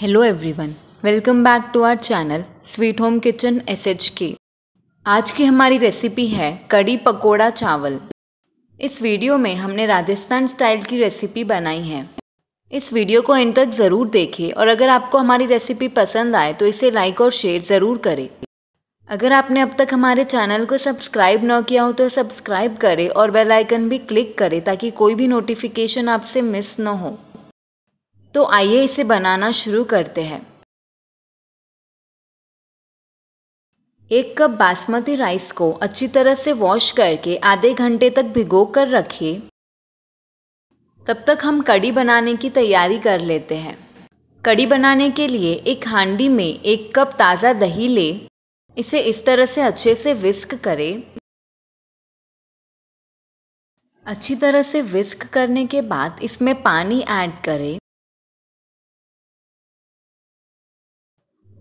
Hello everyone welcome back to our channel Sweet Home Kitchen S H K आज की हमारी recipe है कड़ी पकोड़ा चावल इस वीडियो में हमने राजस्थान स्टाइल की रेसिपी बनाई है इस वीडियो को एंड तक ज़रूर देखें और अगर आपको हमारी रेसिपी पसंद आए तो इसे लाइक और शेयर ज़रूर करें अगर आपने अब तक हमारे चैनल को सब्सक्राइब न किया हो तो सब्सक्राइब करें और बेलाइकन भी क्लिक करें ताकि कोई भी नोटिफिकेशन आपसे मिस न हो तो आइए इसे बनाना शुरू करते हैं एक कप बासमती राइस को अच्छी तरह से वॉश करके आधे घंटे तक भिगो कर रखिए तब तक हम कड़ी बनाने की तैयारी कर लेते हैं कड़ी बनाने के लिए एक हांडी में एक कप ताज़ा दही ले इसे इस तरह से अच्छे से विस्क करें अच्छी तरह से विस्क करने के बाद इसमें पानी ऐड करें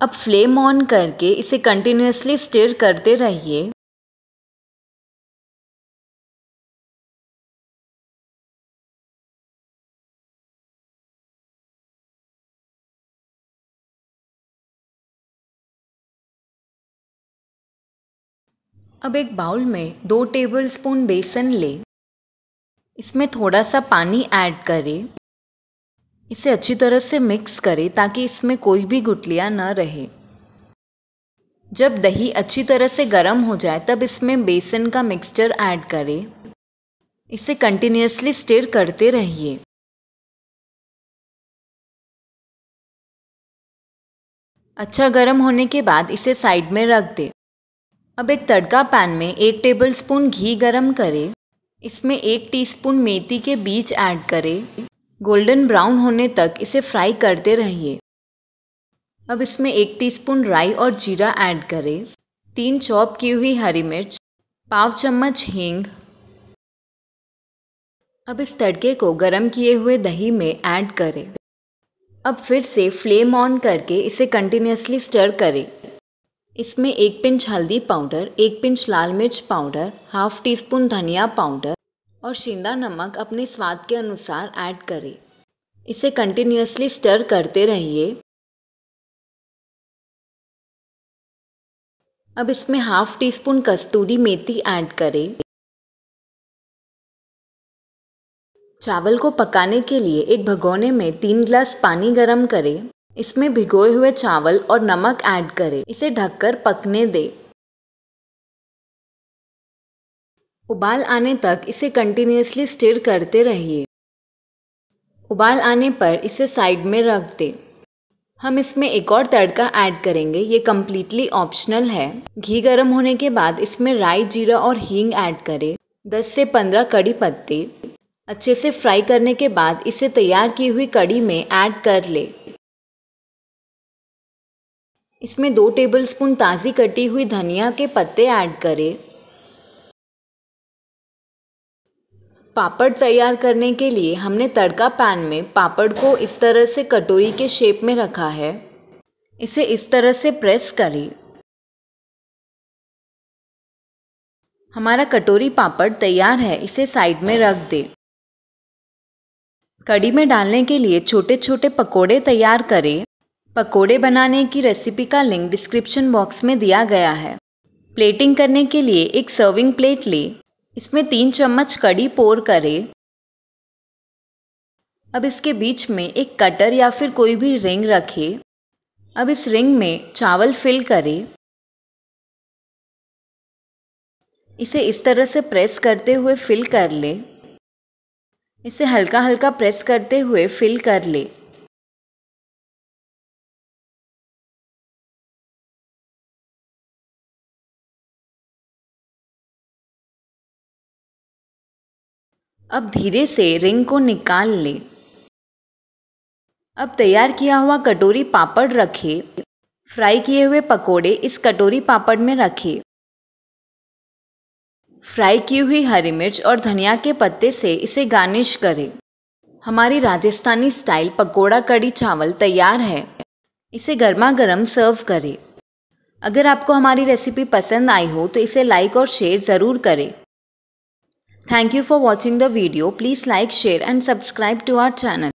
अब फ्लेम ऑन करके इसे कंटिन्यूसली स्टिर करते रहिए अब एक बाउल में दो टेबलस्पून बेसन ले इसमें थोड़ा सा पानी ऐड करें इसे अच्छी तरह से मिक्स करें ताकि इसमें कोई भी गुटलियाँ न रहे जब दही अच्छी तरह से गर्म हो जाए तब इसमें बेसन का मिक्सचर ऐड करें इसे कंटिन्यूसली स्टिर करते रहिए अच्छा गर्म होने के बाद इसे साइड में रख दें अब एक तड़का पैन में एक टेबलस्पून घी गरम करें इसमें एक टीस्पून मेथी के बीज ऐड करें गोल्डन ब्राउन होने तक इसे फ्राई करते रहिए अब इसमें एक टीस्पून राई और जीरा ऐड करें तीन चॉप की हुई हरी मिर्च पाव चम्मच हींग अब इस तड़के को गरम किए हुए दही में ऐड करें अब फिर से फ्लेम ऑन करके इसे कंटिन्यूसली स्टर करें इसमें एक पिंच हल्दी पाउडर एक पिंच लाल मिर्च पाउडर हाफ टी स्पून धनिया पाउडर और शिंदा नमक अपने स्वाद के अनुसार ऐड करें इसे कंटिन्यूसली स्टर करते रहिए अब इसमें हाफ टी स्पून कस्तूरी मेथी ऐड करें चावल को पकाने के लिए एक भगोने में तीन ग्लास पानी गरम करें इसमें भिगोए हुए चावल और नमक ऐड करें इसे ढककर पकने दें उबाल आने तक इसे कंटिन्यूसली स्टिर करते रहिए उबाल आने पर इसे साइड में रख दें हम इसमें एक और तड़का ऐड करेंगे ये कम्प्लीटली ऑप्शनल है घी गर्म होने के बाद इसमें राई जीरा और हींग ऐड करें 10 से 15 कड़ी पत्ते अच्छे से फ्राई करने के बाद इसे तैयार की हुई कड़ी में ऐड कर ले इसमें दो टेबलस्पून ताज़ी कटी हुई धनिया के पत्ते ऐड करें पापड़ तैयार करने के लिए हमने तड़का पैन में पापड़ को इस तरह से कटोरी के शेप में रखा है इसे इस तरह से प्रेस करें हमारा कटोरी पापड़ तैयार है इसे साइड में रख दें कड़ी में डालने के लिए छोटे छोटे पकोड़े तैयार करें पकोड़े बनाने की रेसिपी का लिंक डिस्क्रिप्शन बॉक्स में दिया गया है प्लेटिंग करने के लिए एक सर्विंग प्लेट लें इसमें तीन चम्मच कड़ी पोर करें अब इसके बीच में एक कटर या फिर कोई भी रिंग रखें अब इस रिंग में चावल फिल करें इसे इस तरह से प्रेस करते हुए फिल कर ले इसे हल्का हल्का प्रेस करते हुए फिल कर ले अब धीरे से रिंग को निकाल लें अब तैयार किया हुआ कटोरी पापड़ रखे फ्राई किए हुए पकोड़े इस कटोरी पापड़ में रखे फ्राई की हुई हरी मिर्च और धनिया के पत्ते से इसे गार्निश करें हमारी राजस्थानी स्टाइल पकोड़ा कड़ी चावल तैयार है इसे गर्मा गर्म सर्व करें अगर आपको हमारी रेसिपी पसंद आई हो तो इसे लाइक और शेयर ज़रूर करें Thank you for watching the video. Please like, share and subscribe to our channel.